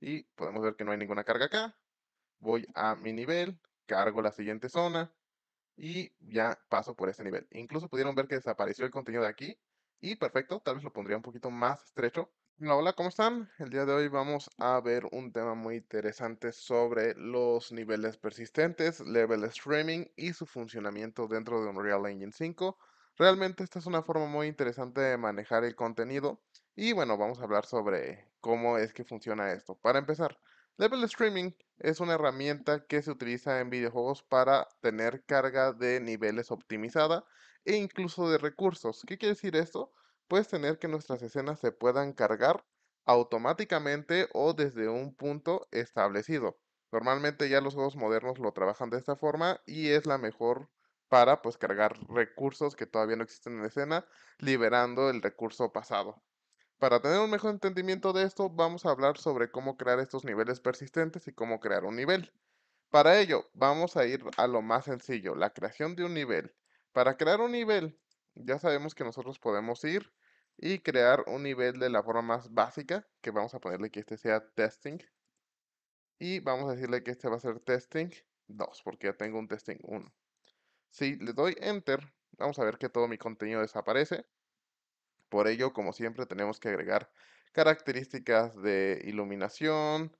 y podemos ver que no hay ninguna carga acá. Voy a mi nivel, cargo la siguiente zona y ya paso por ese nivel. Incluso pudieron ver que desapareció el contenido de aquí y perfecto, tal vez lo pondría un poquito más estrecho. Hola, hola, ¿cómo están? El día de hoy vamos a ver un tema muy interesante sobre los niveles persistentes, level streaming y su funcionamiento dentro de Unreal Engine 5. Realmente esta es una forma muy interesante de manejar el contenido y bueno, vamos a hablar sobre cómo es que funciona esto. Para empezar, Level Streaming es una herramienta que se utiliza en videojuegos para tener carga de niveles optimizada e incluso de recursos. ¿Qué quiere decir esto? Puedes tener que nuestras escenas se puedan cargar automáticamente o desde un punto establecido. Normalmente ya los juegos modernos lo trabajan de esta forma y es la mejor para pues cargar recursos que todavía no existen en la escena, liberando el recurso pasado. Para tener un mejor entendimiento de esto, vamos a hablar sobre cómo crear estos niveles persistentes y cómo crear un nivel. Para ello, vamos a ir a lo más sencillo, la creación de un nivel. Para crear un nivel, ya sabemos que nosotros podemos ir y crear un nivel de la forma más básica, que vamos a ponerle que este sea testing. Y vamos a decirle que este va a ser testing 2, porque ya tengo un testing 1. Si le doy enter, vamos a ver que todo mi contenido desaparece. Por ello, como siempre, tenemos que agregar características de iluminación,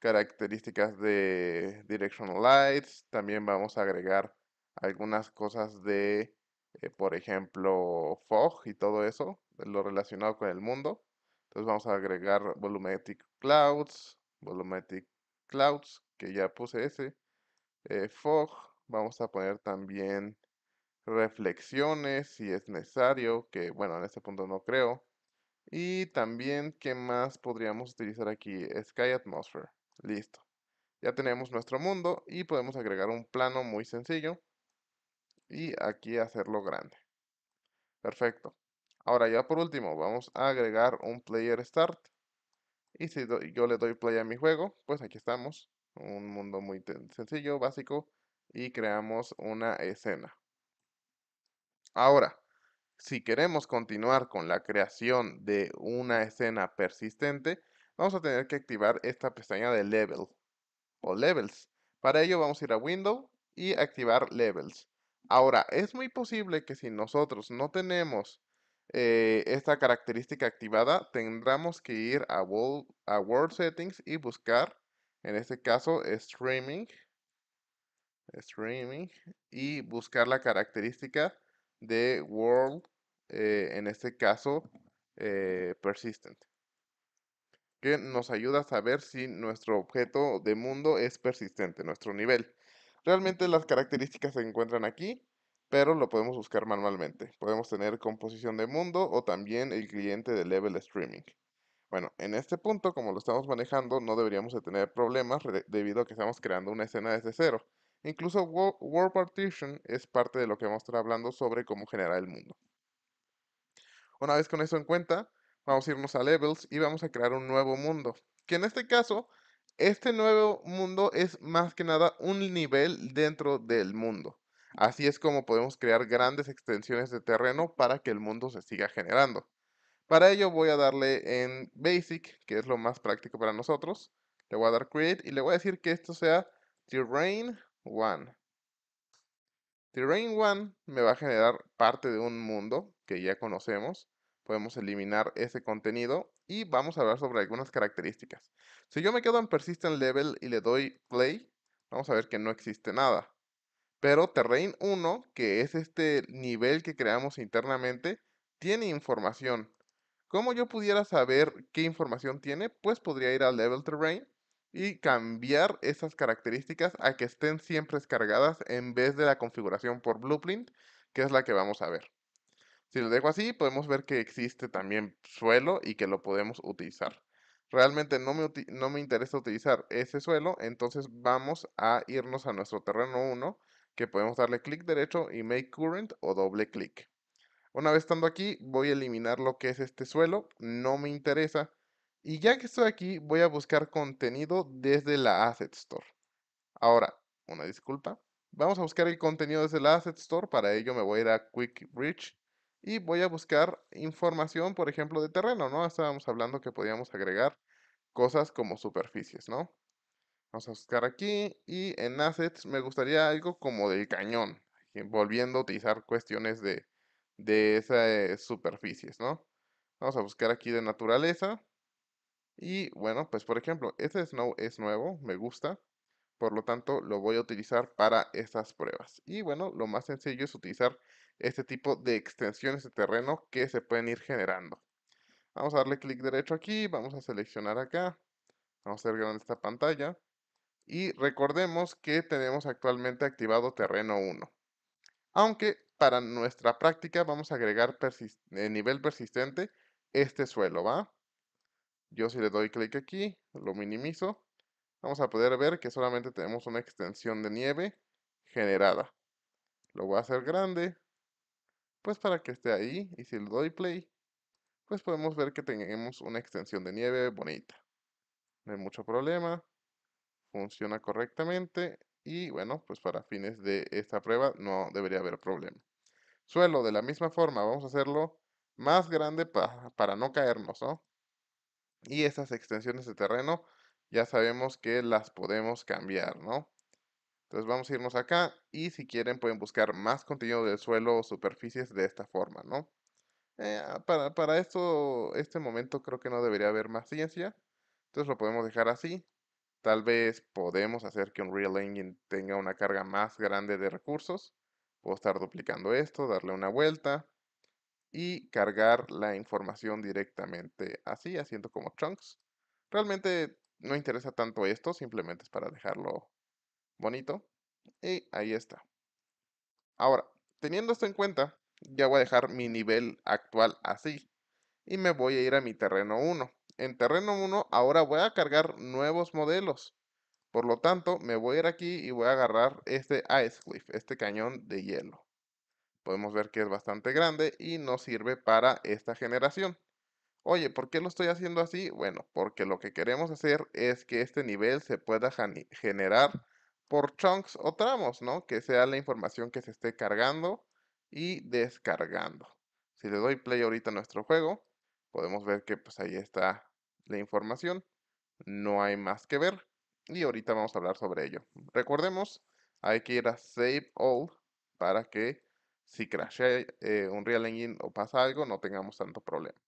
características de directional lights, también vamos a agregar algunas cosas de, eh, por ejemplo, fog y todo eso, lo relacionado con el mundo. Entonces vamos a agregar volumetric clouds, volumetric clouds, que ya puse ese, eh, fog, vamos a poner también reflexiones si es necesario, que bueno, en este punto no creo. Y también, ¿qué más podríamos utilizar aquí? Sky Atmosphere. Listo. Ya tenemos nuestro mundo y podemos agregar un plano muy sencillo y aquí hacerlo grande. Perfecto. Ahora ya por último, vamos a agregar un player start. Y si yo le doy play a mi juego, pues aquí estamos. Un mundo muy sencillo, básico. Y creamos una escena. Ahora, si queremos continuar con la creación de una escena persistente, vamos a tener que activar esta pestaña de Level o Levels. Para ello vamos a ir a Window y activar Levels. Ahora, es muy posible que si nosotros no tenemos eh, esta característica activada, tendremos que ir a, a World Settings y buscar, en este caso, Streaming, Streaming, y buscar la característica de world, eh, en este caso, eh, persistent, que nos ayuda a saber si nuestro objeto de mundo es persistente, nuestro nivel. Realmente las características se encuentran aquí, pero lo podemos buscar manualmente. Podemos tener composición de mundo o también el cliente de level streaming. Bueno, en este punto, como lo estamos manejando, no deberíamos de tener problemas debido a que estamos creando una escena desde cero. Incluso World Partition es parte de lo que vamos a estar hablando sobre cómo generar el mundo. Una vez con eso en cuenta, vamos a irnos a Levels y vamos a crear un nuevo mundo. Que en este caso, este nuevo mundo es más que nada un nivel dentro del mundo. Así es como podemos crear grandes extensiones de terreno para que el mundo se siga generando. Para ello voy a darle en Basic, que es lo más práctico para nosotros. Le voy a dar Create y le voy a decir que esto sea Terrain one. Terrain one me va a generar parte de un mundo que ya conocemos. Podemos eliminar ese contenido y vamos a hablar sobre algunas características. Si yo me quedo en Persistent Level y le doy Play, vamos a ver que no existe nada. Pero Terrain 1, que es este nivel que creamos internamente, tiene información. ¿Cómo yo pudiera saber qué información tiene? Pues podría ir al Level Terrain y cambiar esas características a que estén siempre descargadas en vez de la configuración por Blueprint, que es la que vamos a ver. Si lo dejo así, podemos ver que existe también suelo y que lo podemos utilizar. Realmente no me, no me interesa utilizar ese suelo, entonces vamos a irnos a nuestro terreno 1, que podemos darle clic derecho y Make Current o doble clic. Una vez estando aquí, voy a eliminar lo que es este suelo, no me interesa, y ya que estoy aquí, voy a buscar contenido desde la Asset Store. Ahora, una disculpa. Vamos a buscar el contenido desde la Asset Store. Para ello me voy a ir a Quick Bridge. y voy a buscar información, por ejemplo, de terreno, ¿no? Estábamos hablando que podíamos agregar cosas como superficies, ¿no? Vamos a buscar aquí y en Assets me gustaría algo como del cañón, volviendo a utilizar cuestiones de, de esas eh, superficies, ¿no? Vamos a buscar aquí de naturaleza y bueno, pues por ejemplo, este Snow es nuevo, me gusta, por lo tanto lo voy a utilizar para estas pruebas. Y bueno, lo más sencillo es utilizar este tipo de extensiones de terreno que se pueden ir generando. Vamos a darle clic derecho aquí, vamos a seleccionar acá, vamos a hacer grande esta pantalla. Y recordemos que tenemos actualmente activado terreno 1. Aunque para nuestra práctica vamos a agregar eh, nivel persistente este suelo, ¿va? Yo si le doy clic aquí, lo minimizo, vamos a poder ver que solamente tenemos una extensión de nieve generada. Lo voy a hacer grande, pues para que esté ahí, y si le doy play, pues podemos ver que tenemos una extensión de nieve bonita. No hay mucho problema, funciona correctamente, y bueno, pues para fines de esta prueba no debería haber problema. Suelo, de la misma forma, vamos a hacerlo más grande para no caernos, ¿no? Y estas extensiones de terreno ya sabemos que las podemos cambiar, ¿no? Entonces vamos a irnos acá y si quieren pueden buscar más contenido del suelo o superficies de esta forma, ¿no? Eh, ah, para, para esto, este momento creo que no debería haber más ciencia. Entonces lo podemos dejar así. Tal vez podemos hacer que un Real Engine tenga una carga más grande de recursos. Puedo estar duplicando esto, darle una vuelta y cargar la información directamente así, haciendo como chunks. Realmente no interesa tanto esto, simplemente es para dejarlo bonito. Y ahí está. Ahora, teniendo esto en cuenta, ya voy a dejar mi nivel actual así. Y me voy a ir a mi terreno 1. En terreno 1 ahora voy a cargar nuevos modelos. Por lo tanto, me voy a ir aquí y voy a agarrar este Ice Cliff, este cañón de hielo. Podemos ver que es bastante grande y nos sirve para esta generación. Oye, ¿por qué lo estoy haciendo así? Bueno, porque lo que queremos hacer es que este nivel se pueda generar por chunks o tramos, ¿no? Que sea la información que se esté cargando y descargando. Si le doy play ahorita a nuestro juego, podemos ver que pues ahí está la información. No hay más que ver y ahorita vamos a hablar sobre ello. Recordemos, hay que ir a Save All para que si crashea eh, un Real Engine o pasa algo, no tengamos tanto problema.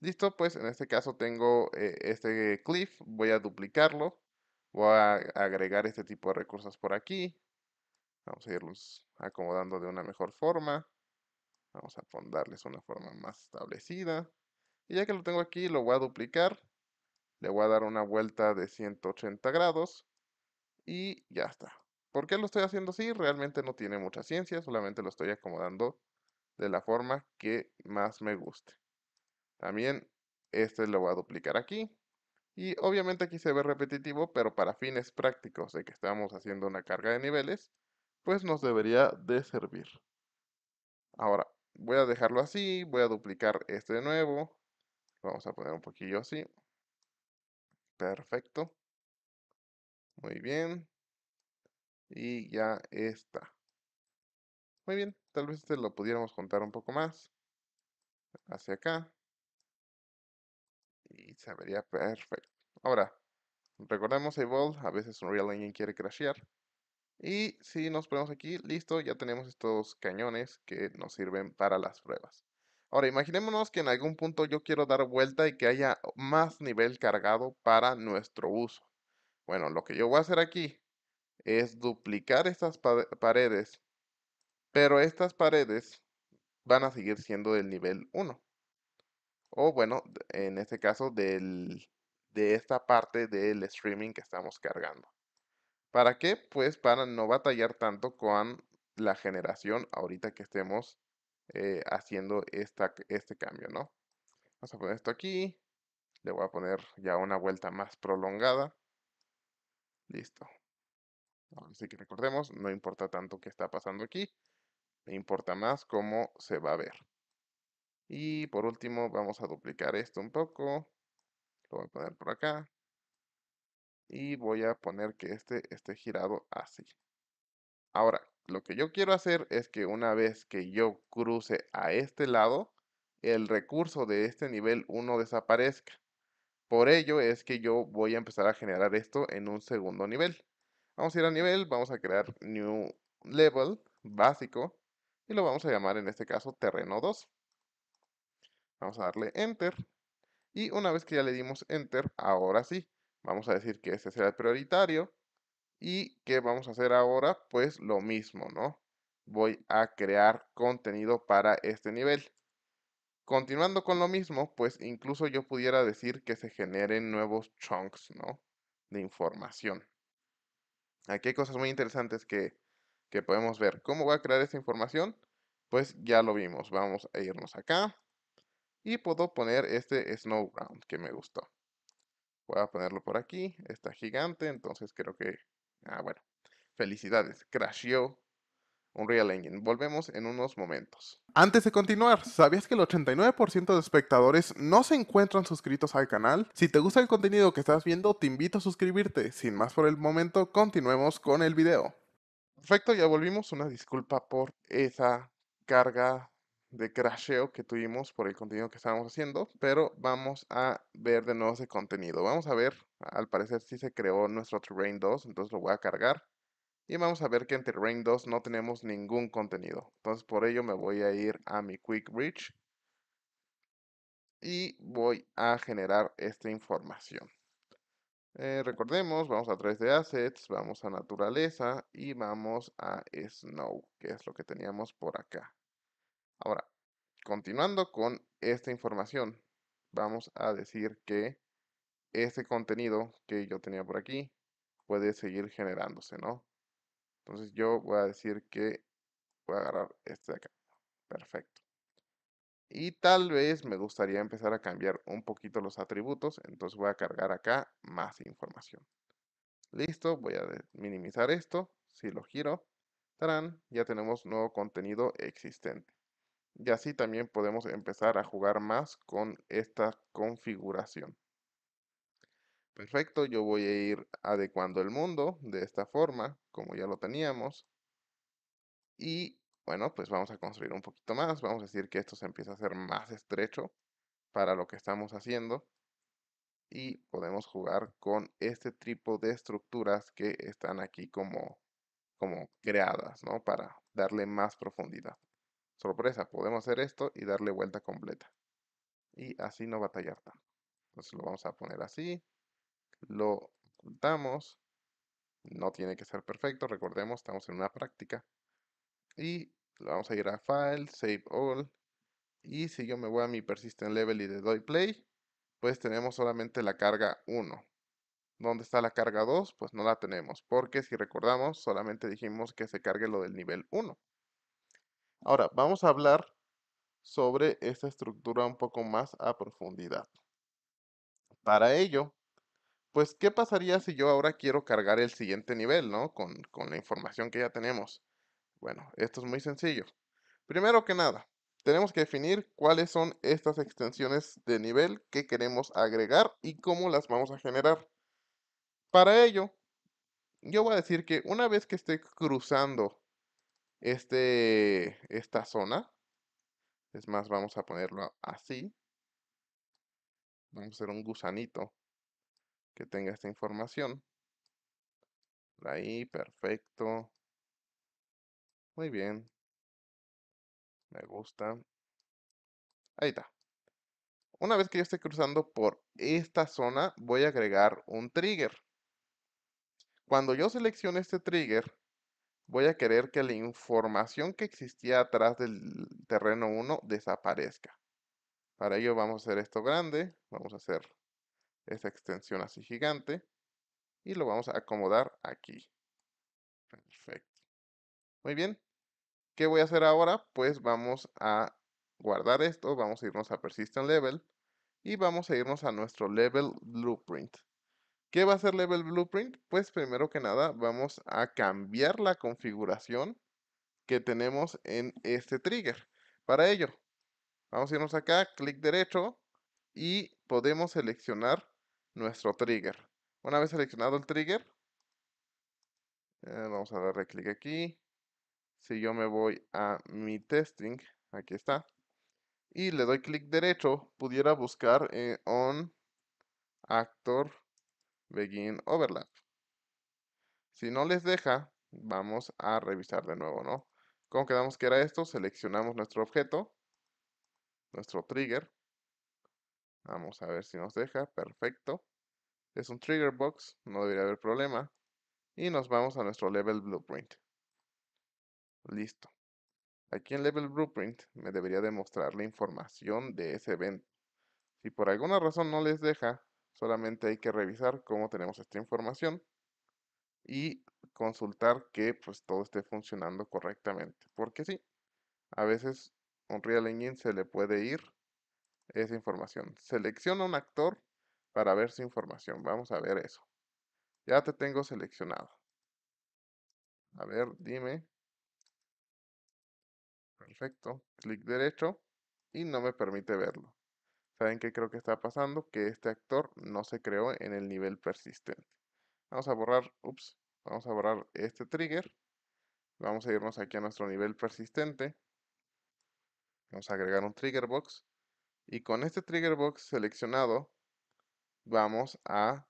Listo, pues en este caso tengo eh, este cliff, voy a duplicarlo, voy a agregar este tipo de recursos por aquí. Vamos a irlos acomodando de una mejor forma. Vamos a darles una forma más establecida. Y ya que lo tengo aquí, lo voy a duplicar. Le voy a dar una vuelta de 180 grados. Y ya está. ¿Por qué lo estoy haciendo así? Realmente no tiene mucha ciencia, solamente lo estoy acomodando de la forma que más me guste. También este lo voy a duplicar aquí. Y obviamente aquí se ve repetitivo, pero para fines prácticos de que estamos haciendo una carga de niveles, pues nos debería de servir. Ahora, voy a dejarlo así, voy a duplicar este de nuevo. Vamos a poner un poquillo así. Perfecto. Muy bien. Y ya está. Muy bien, tal vez este lo pudiéramos contar un poco más. Hacia acá. Y se vería perfecto. Ahora, recordemos Evolve, a veces real Engine quiere crashear. Y si nos ponemos aquí, listo, ya tenemos estos cañones que nos sirven para las pruebas. Ahora, imaginémonos que en algún punto yo quiero dar vuelta y que haya más nivel cargado para nuestro uso. Bueno, lo que yo voy a hacer aquí es duplicar estas paredes, pero estas paredes van a seguir siendo del nivel 1. O bueno, en este caso del, de esta parte del streaming que estamos cargando. ¿Para qué? Pues para no batallar tanto con la generación ahorita que estemos eh, haciendo esta, este cambio, ¿no? Vamos a poner esto aquí. Le voy a poner ya una vuelta más prolongada. Listo. Así que recordemos, no importa tanto qué está pasando aquí, me importa más cómo se va a ver. Y por último vamos a duplicar esto un poco, lo voy a poner por acá, y voy a poner que este esté girado así. Ahora, lo que yo quiero hacer es que una vez que yo cruce a este lado, el recurso de este nivel 1 desaparezca. Por ello es que yo voy a empezar a generar esto en un segundo nivel. Vamos a ir a nivel, vamos a crear new level básico y lo vamos a llamar en este caso terreno 2. Vamos a darle enter y una vez que ya le dimos enter, ahora sí, vamos a decir que este será el prioritario y que vamos a hacer ahora pues lo mismo, ¿no? Voy a crear contenido para este nivel. Continuando con lo mismo, pues incluso yo pudiera decir que se generen nuevos chunks, ¿no? De información. Aquí hay cosas muy interesantes que, podemos ver. ¿Cómo voy a crear esta información? Pues ya lo vimos. Vamos a irnos acá. Y puedo poner este Snowground que me gustó. Voy a ponerlo por aquí. Está gigante, entonces creo que... Ah, bueno. Felicidades. Crasheó real Engine. Volvemos en unos momentos. Antes de continuar, ¿sabías que el 89% de espectadores no se encuentran suscritos al canal? Si te gusta el contenido que estás viendo, te invito a suscribirte. Sin más por el momento, continuemos con el video. Perfecto, ya volvimos. Una disculpa por esa carga de crasheo que tuvimos por el contenido que estábamos haciendo, pero vamos a ver de nuevo ese contenido. Vamos a ver, al parecer sí se creó nuestro Terrain 2, entonces lo voy a cargar y vamos a ver que en Terrain 2 no tenemos ningún contenido. Entonces por ello me voy a ir a mi Quick Bridge. Y voy a generar esta información. Eh, recordemos, vamos a través de Assets, vamos a Naturaleza y vamos a Snow, que es lo que teníamos por acá. Ahora, continuando con esta información, vamos a decir que este contenido que yo tenía por aquí puede seguir generándose, ¿no? Entonces yo voy a decir que voy a agarrar este de acá. Perfecto. Y tal vez me gustaría empezar a cambiar un poquito los atributos. Entonces voy a cargar acá más información. Listo, voy a minimizar esto. Si lo giro, ya tenemos nuevo contenido existente. Y así también podemos empezar a jugar más con esta configuración. Perfecto, yo voy a ir adecuando el mundo de esta forma, como ya lo teníamos. Y bueno, pues vamos a construir un poquito más. Vamos a decir que esto se empieza a hacer más estrecho para lo que estamos haciendo. Y podemos jugar con este tipo de estructuras que están aquí como, como creadas, ¿no? Para darle más profundidad. Sorpresa, podemos hacer esto y darle vuelta completa. Y así no batallar tanto. Entonces lo vamos a poner así lo ocultamos, no tiene que ser perfecto, recordemos, estamos en una práctica, y vamos a ir a File, Save All, y si yo me voy a mi Persistent Level y le doy Play, pues tenemos solamente la carga 1. ¿Dónde está la carga 2? Pues no la tenemos, porque si recordamos, solamente dijimos que se cargue lo del nivel 1. Ahora, vamos a hablar sobre esta estructura un poco más a profundidad. Para ello, pues, ¿qué pasaría si yo ahora quiero cargar el siguiente nivel, ¿no? Con, la información que ya tenemos. Bueno, esto es muy sencillo. Primero que nada, tenemos que definir cuáles son estas extensiones de nivel que queremos agregar y cómo las vamos a generar. Para ello, yo voy a decir que una vez que esté cruzando este, esta zona, es más, vamos a ponerlo así. Vamos a hacer un gusanito que tenga esta información. Ahí, perfecto. Muy bien. Me gusta. Ahí está. Una vez que yo esté cruzando por esta zona, voy a agregar un trigger. Cuando yo seleccione este trigger, voy a querer que la información que existía atrás del terreno 1 desaparezca. Para ello vamos a hacer esto grande. Vamos a hacer esa extensión así gigante y lo vamos a acomodar aquí. Perfecto. Muy bien. ¿Qué voy a hacer ahora? Pues vamos a guardar esto, vamos a irnos a Persistent Level y vamos a irnos a nuestro Level Blueprint. ¿Qué va a hacer Level Blueprint? Pues primero que nada vamos a cambiar la configuración que tenemos en este trigger. Para ello, vamos a irnos acá, clic derecho y podemos seleccionar nuestro trigger. Una vez seleccionado el trigger, eh, vamos a darle clic aquí. Si yo me voy a mi testing, aquí está, y le doy clic derecho, pudiera buscar on eh, actor begin overlap. Si no les deja, vamos a revisar de nuevo, ¿no? ¿Cómo quedamos que era esto? Seleccionamos nuestro objeto, nuestro trigger, Vamos a ver si nos deja. Perfecto. Es un trigger box, no debería haber problema. Y nos vamos a nuestro level blueprint. Listo. Aquí en level blueprint me debería demostrar la información de ese evento. Si por alguna razón no les deja, solamente hay que revisar cómo tenemos esta información y consultar que pues todo esté funcionando correctamente. Porque sí, a veces un Real Engine se le puede ir esa información. Selecciona un actor para ver su información. Vamos a ver eso. Ya te tengo seleccionado. A ver, dime. Perfecto. Clic derecho y no me permite verlo. ¿Saben qué creo que está pasando? Que este actor no se creó en el nivel persistente. Vamos a borrar, ups, vamos a borrar este trigger. Vamos a irnos aquí a nuestro nivel persistente. Vamos a agregar un trigger box y con este trigger box seleccionado, vamos a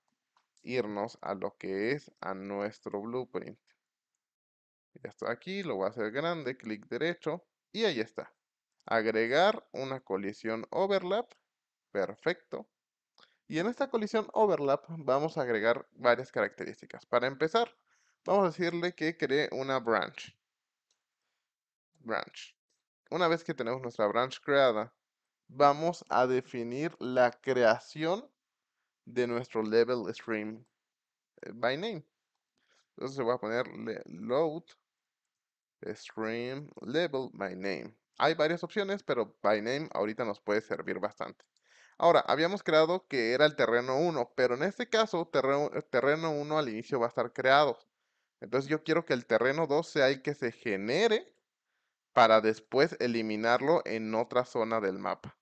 irnos a lo que es a nuestro blueprint. Ya está aquí, lo voy a hacer grande, clic derecho y ahí está. Agregar una colisión overlap, perfecto. Y en esta colisión overlap vamos a agregar varias características. Para empezar, vamos a decirle que cree una branch. Branch. Una vez que tenemos nuestra branch creada, vamos a definir la creación de nuestro level stream eh, by name. Entonces voy a poner load stream level by name. Hay varias opciones, pero by name ahorita nos puede servir bastante. Ahora, habíamos creado que era el terreno 1, pero en este caso terreno, eh, terreno 1 al inicio va a estar creado. Entonces yo quiero que el terreno 2 sea el que se genere para después eliminarlo en otra zona del mapa.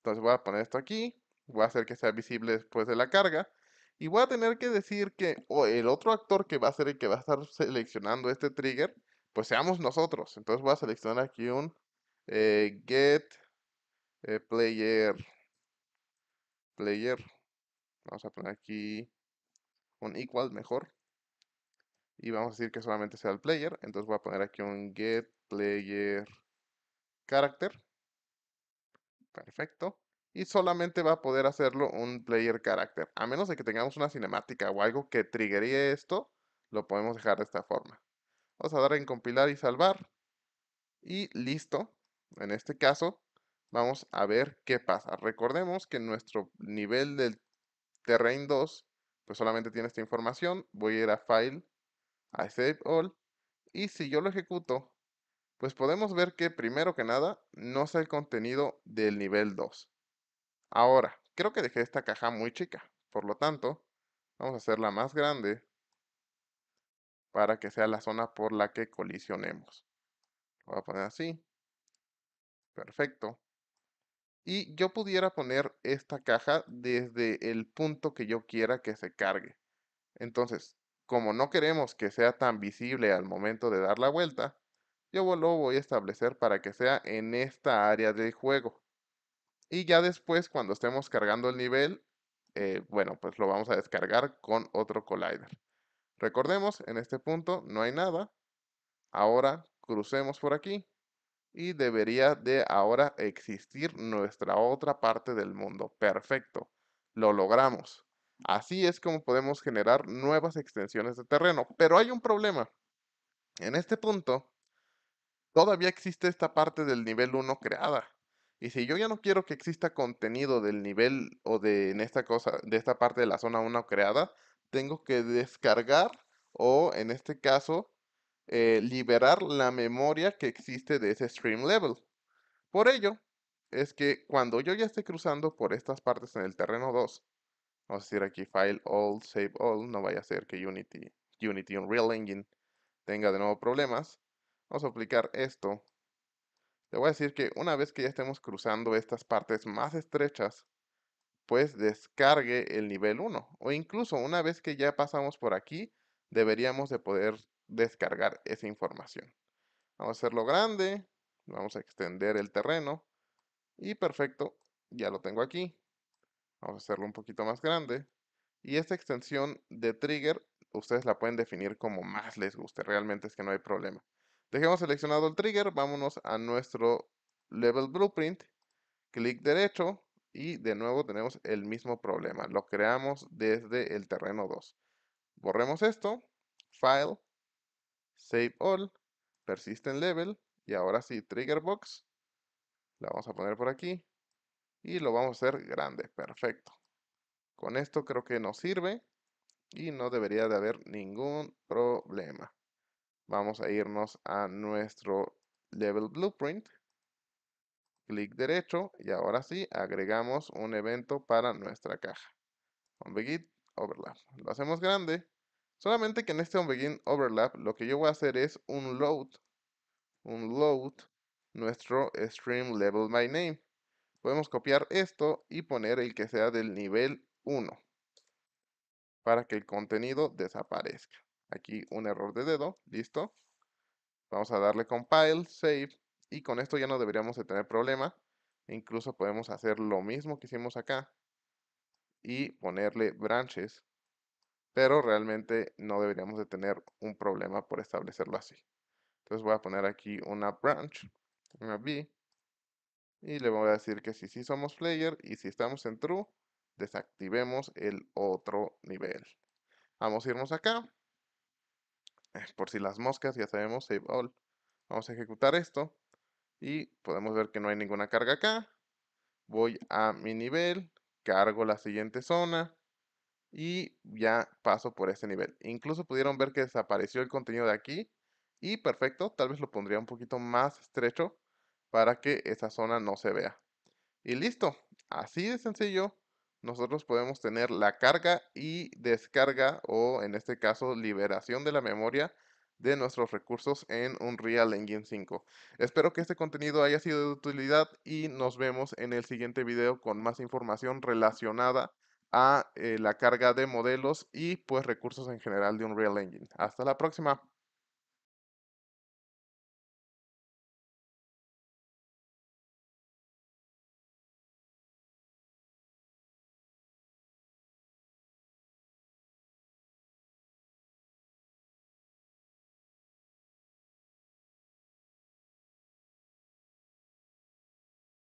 Entonces voy a poner esto aquí, voy a hacer que sea visible después de la carga y voy a tener que decir que el otro actor que va a ser el que va a estar seleccionando este trigger, pues seamos nosotros. Entonces voy a seleccionar aquí un eh, get eh, player player. Vamos a poner aquí un equal mejor. Y vamos a decir que solamente sea el player. Entonces voy a poner aquí un get player character. Perfecto. Y solamente va a poder hacerlo un player character. A menos de que tengamos una cinemática o algo que triggería esto, lo podemos dejar de esta forma. Vamos a dar en compilar y salvar. Y listo. En este caso, vamos a ver qué pasa. Recordemos que nuestro nivel del terrain 2, pues solamente tiene esta información. Voy a ir a File, a Save All. Y si yo lo ejecuto, pues podemos ver que primero que nada no sé el contenido del nivel 2. Ahora, creo que dejé esta caja muy chica, por lo tanto, vamos a hacerla más grande para que sea la zona por la que colisionemos. Lo voy a poner así. Perfecto. Y yo pudiera poner esta caja desde el punto que yo quiera que se cargue. Entonces, como no queremos que sea tan visible al momento de dar la vuelta, yo lo voy a establecer para que sea en esta área del juego. Y ya después, cuando estemos cargando el nivel, eh, bueno, pues lo vamos a descargar con otro collider. Recordemos, en este punto no hay nada. Ahora crucemos por aquí y debería de ahora existir nuestra otra parte del mundo. Perfecto, lo logramos. Así es como podemos generar nuevas extensiones de terreno. Pero hay un problema. En este punto todavía existe esta parte del nivel 1 creada. Y si yo ya no quiero que exista contenido del nivel o de esta cosa, de esta parte de la zona 1 creada, tengo que descargar o en este caso eh, liberar la memoria que existe de ese stream level. Por ello, es que cuando yo ya esté cruzando por estas partes en el terreno 2, vamos a decir aquí File All, Save All, no vaya a ser que Unity, Unity Unreal Engine tenga de nuevo problemas, Vamos a aplicar esto. Le voy a decir que una vez que ya estemos cruzando estas partes más estrechas, pues descargue el nivel 1. O incluso una vez que ya pasamos por aquí, deberíamos de poder descargar esa información. Vamos a hacerlo grande, vamos a extender el terreno y perfecto, ya lo tengo aquí. Vamos a hacerlo un poquito más grande. Y esta extensión de trigger, ustedes la pueden definir como más les guste, realmente es que no hay problema. Dejemos seleccionado el trigger, vámonos a nuestro Level Blueprint, clic derecho y de nuevo tenemos el mismo problema, lo creamos desde el terreno 2. Borremos esto, File, Save All, Persistent Level y ahora sí Trigger Box, la vamos a poner por aquí y lo vamos a hacer grande, perfecto. Con esto creo que nos sirve y no debería de haber ningún problema. Vamos a irnos a nuestro Level Blueprint. Clic derecho y ahora sí agregamos un evento para nuestra caja. OnBegin Overlap. Lo hacemos grande. Solamente que en este OnBegin Overlap lo que yo voy a hacer es un load. Un load nuestro stream level by name. Podemos copiar esto y poner el que sea del nivel 1 para que el contenido desaparezca. Aquí un error de dedo, listo. Vamos a darle compile, save, y con esto ya no deberíamos de tener problema. Incluso podemos hacer lo mismo que hicimos acá y ponerle branches, pero realmente no deberíamos de tener un problema por establecerlo así. Entonces voy a poner aquí una branch, una B, y le voy a decir que si sí somos player y si estamos en true, desactivemos el otro nivel. Vamos a irnos acá por si las moscas, ya sabemos, save oh, Vamos a ejecutar esto y podemos ver que no hay ninguna carga acá. Voy a mi nivel, cargo la siguiente zona y ya paso por este nivel. Incluso pudieron ver que desapareció el contenido de aquí y perfecto, tal vez lo pondría un poquito más estrecho para que esa zona no se vea. Y listo, así de sencillo nosotros podemos tener la carga y descarga o en este caso liberación de la memoria de nuestros recursos en un Unreal Engine 5. Espero que este contenido haya sido de utilidad y nos vemos en el siguiente video con más información relacionada a eh, la carga de modelos y pues recursos en general de un Unreal Engine. Hasta la próxima.